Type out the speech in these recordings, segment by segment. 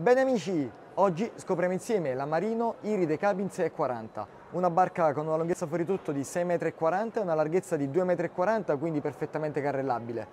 Bene amici, oggi scopriamo insieme la Marino Iride Cabin 640, una barca con una lunghezza fuori tutto di 6,40 m e una larghezza di 2,40 m, quindi perfettamente carrellabile.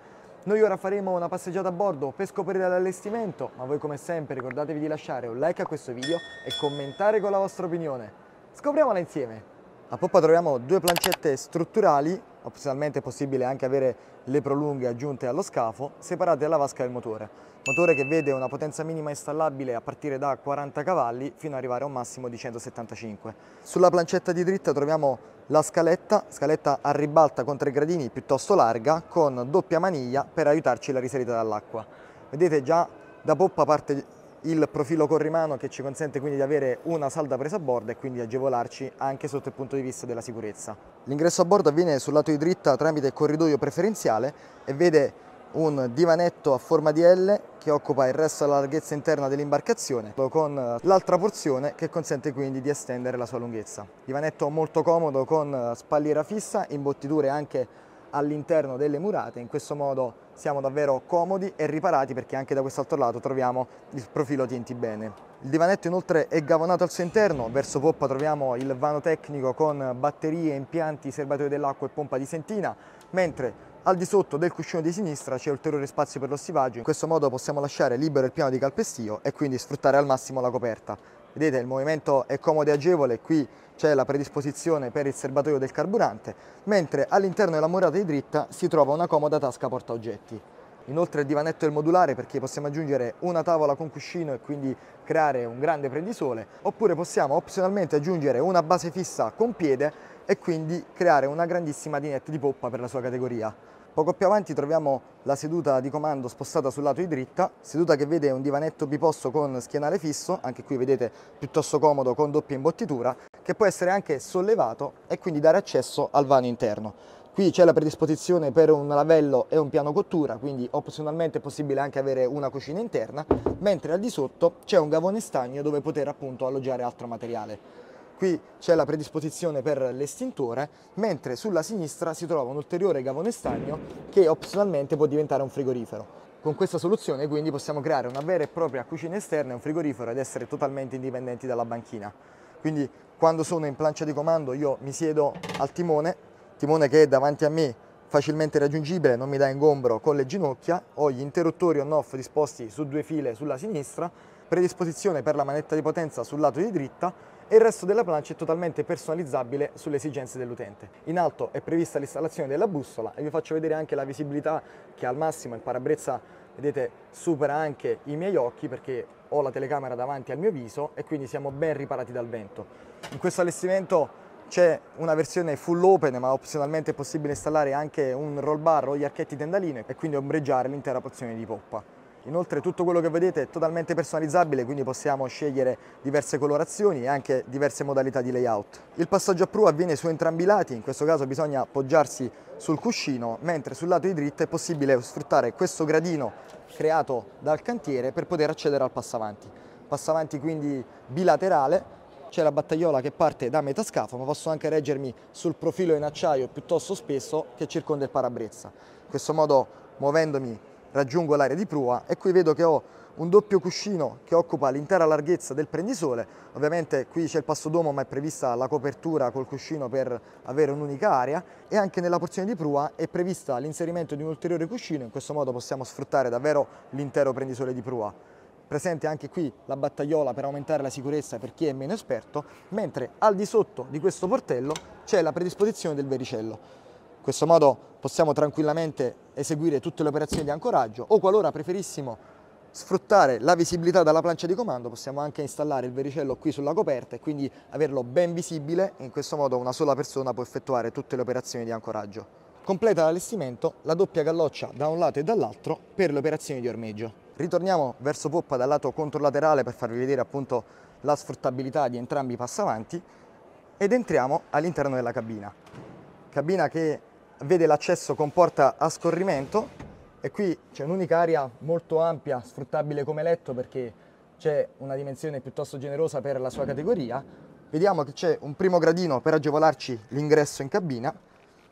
Noi ora faremo una passeggiata a bordo per scoprire l'allestimento, ma voi come sempre ricordatevi di lasciare un like a questo video e commentare con la vostra opinione. Scopriamola insieme! A poppa troviamo due plancette strutturali opzionalmente è possibile anche avere le prolunghe aggiunte allo scafo, separate dalla vasca del motore. Motore che vede una potenza minima installabile a partire da 40 cavalli fino ad arrivare a un massimo di 175. Sulla plancetta di dritta troviamo la scaletta, scaletta a ribalta con tre gradini piuttosto larga, con doppia maniglia per aiutarci la risalita dall'acqua. Vedete già da poppa parte il profilo corrimano che ci consente quindi di avere una salda presa a bordo e quindi agevolarci anche sotto il punto di vista della sicurezza. L'ingresso a bordo avviene sul lato di dritta tramite corridoio preferenziale e vede un divanetto a forma di L che occupa il resto della larghezza interna dell'imbarcazione con l'altra porzione che consente quindi di estendere la sua lunghezza. Divanetto molto comodo con spalliera fissa, imbottiture anche all'interno delle murate, in questo modo siamo davvero comodi e riparati perché anche da quest'altro lato troviamo il profilo TNT Bene. Il divanetto inoltre è gavonato al suo interno, verso poppa troviamo il vano tecnico con batterie, impianti, serbatoio dell'acqua e pompa di sentina, mentre al di sotto del cuscino di sinistra c'è ulteriore spazio per lo stivaggio, in questo modo possiamo lasciare libero il piano di calpestio e quindi sfruttare al massimo la coperta. Vedete il movimento è comodo e agevole, qui c'è la predisposizione per il serbatoio del carburante, mentre all'interno della murata di dritta si trova una comoda tasca porta oggetti. Inoltre il divanetto è il modulare perché possiamo aggiungere una tavola con cuscino e quindi creare un grande prendisole, oppure possiamo opzionalmente aggiungere una base fissa con piede e quindi creare una grandissima dinette di poppa per la sua categoria. Poco più avanti troviamo la seduta di comando spostata sul lato di dritta, seduta che vede un divanetto biposto con schienale fisso, anche qui vedete piuttosto comodo con doppia imbottitura, che può essere anche sollevato e quindi dare accesso al vano interno. Qui c'è la predisposizione per un lavello e un piano cottura, quindi opzionalmente è possibile anche avere una cucina interna, mentre al di sotto c'è un gavone stagno dove poter appunto alloggiare altro materiale qui c'è la predisposizione per l'estintore, mentre sulla sinistra si trova un ulteriore gavone stagno che opzionalmente può diventare un frigorifero. Con questa soluzione quindi possiamo creare una vera e propria cucina esterna e un frigorifero ed essere totalmente indipendenti dalla banchina. Quindi quando sono in plancia di comando io mi siedo al timone, timone che è davanti a me facilmente raggiungibile, non mi dà ingombro con le ginocchia, ho gli interruttori on-off disposti su due file sulla sinistra, predisposizione per la manetta di potenza sul lato di dritta e il resto della plancia è totalmente personalizzabile sulle esigenze dell'utente. In alto è prevista l'installazione della bussola e vi faccio vedere anche la visibilità che al massimo il parabrezza vedete supera anche i miei occhi perché ho la telecamera davanti al mio viso e quindi siamo ben riparati dal vento. In questo allestimento c'è una versione full open ma opzionalmente è possibile installare anche un roll bar o gli archetti tendalini e quindi ombreggiare l'intera porzione di poppa. Inoltre tutto quello che vedete è totalmente personalizzabile, quindi possiamo scegliere diverse colorazioni e anche diverse modalità di layout. Il passaggio a prua avviene su entrambi i lati, in questo caso bisogna appoggiarsi sul cuscino, mentre sul lato di dritto è possibile sfruttare questo gradino creato dal cantiere per poter accedere al passavanti. Passavanti quindi bilaterale, c'è la battagliola che parte da metà scafo ma posso anche reggermi sul profilo in acciaio piuttosto spesso che circonda il parabrezza. In questo modo muovendomi raggiungo l'area di prua e qui vedo che ho un doppio cuscino che occupa l'intera larghezza del prendisole, ovviamente qui c'è il passodomo ma è prevista la copertura col cuscino per avere un'unica area e anche nella porzione di prua è prevista l'inserimento di un ulteriore cuscino, in questo modo possiamo sfruttare davvero l'intero prendisole di prua. Presente anche qui la battagliola per aumentare la sicurezza per chi è meno esperto, mentre al di sotto di questo portello c'è la predisposizione del vericello. In questo modo possiamo tranquillamente eseguire tutte le operazioni di ancoraggio o qualora preferissimo sfruttare la visibilità dalla plancia di comando possiamo anche installare il vericello qui sulla coperta e quindi averlo ben visibile in questo modo una sola persona può effettuare tutte le operazioni di ancoraggio. Completa l'allestimento la doppia galloccia da un lato e dall'altro per le operazioni di ormeggio. Ritorniamo verso poppa dal lato controlaterale per farvi vedere appunto la sfruttabilità di entrambi i passavanti ed entriamo all'interno della cabina. Cabina che vede l'accesso con porta a scorrimento e qui c'è un'unica area molto ampia, sfruttabile come letto perché c'è una dimensione piuttosto generosa per la sua categoria. Vediamo che c'è un primo gradino per agevolarci l'ingresso in cabina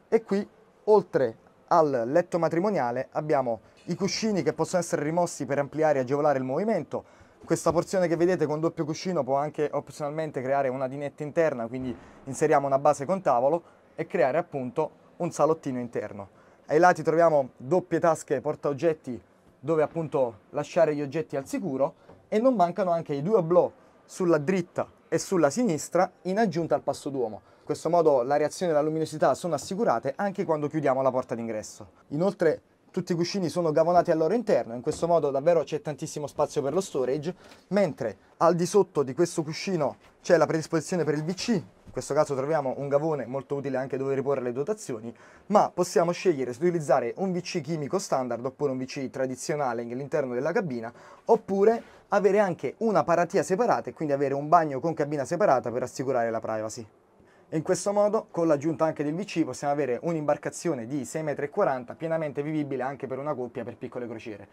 e qui oltre al letto matrimoniale abbiamo i cuscini che possono essere rimossi per ampliare e agevolare il movimento. Questa porzione che vedete con doppio cuscino può anche opzionalmente creare una dinetta interna, quindi inseriamo una base con tavolo e creare appunto un salottino interno. Ai lati troviamo doppie tasche porta oggetti dove appunto lasciare gli oggetti al sicuro e non mancano anche i due oblò sulla dritta e sulla sinistra in aggiunta al passo d'uomo. In questo modo la reazione e la luminosità sono assicurate anche quando chiudiamo la porta d'ingresso. Inoltre tutti i cuscini sono gavonati al loro interno, in questo modo davvero c'è tantissimo spazio per lo storage, mentre al di sotto di questo cuscino c'è la predisposizione per il VC questo caso troviamo un gavone molto utile anche dove riporre le dotazioni, ma possiamo scegliere se utilizzare un VC chimico standard oppure un VC tradizionale all'interno della cabina, oppure avere anche una paratia separata e quindi avere un bagno con cabina separata per assicurare la privacy. In questo modo, con l'aggiunta anche del VC, possiamo avere un'imbarcazione di 6,40 m pienamente vivibile anche per una coppia per piccole crociere.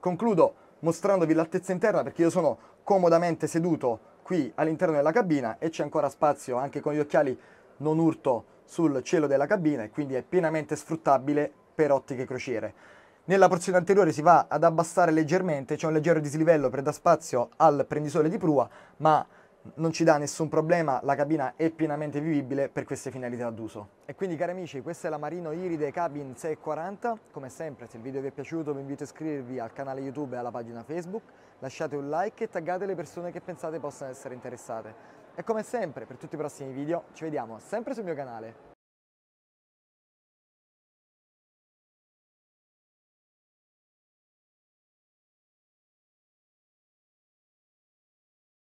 Concludo mostrandovi l'altezza interna perché io sono comodamente seduto qui all'interno della cabina e c'è ancora spazio anche con gli occhiali non urto sul cielo della cabina e quindi è pienamente sfruttabile per ottiche crociere. Nella porzione anteriore si va ad abbassare leggermente, c'è un leggero dislivello per dare spazio al prendisole di prua, ma non ci dà nessun problema, la cabina è pienamente vivibile per queste finalità d'uso. E quindi cari amici, questa è la Marino Iride Cabin 640, come sempre se il video vi è piaciuto vi invito a iscrivervi al canale YouTube e alla pagina Facebook, lasciate un like e taggate le persone che pensate possano essere interessate. E come sempre, per tutti i prossimi video, ci vediamo sempre sul mio canale.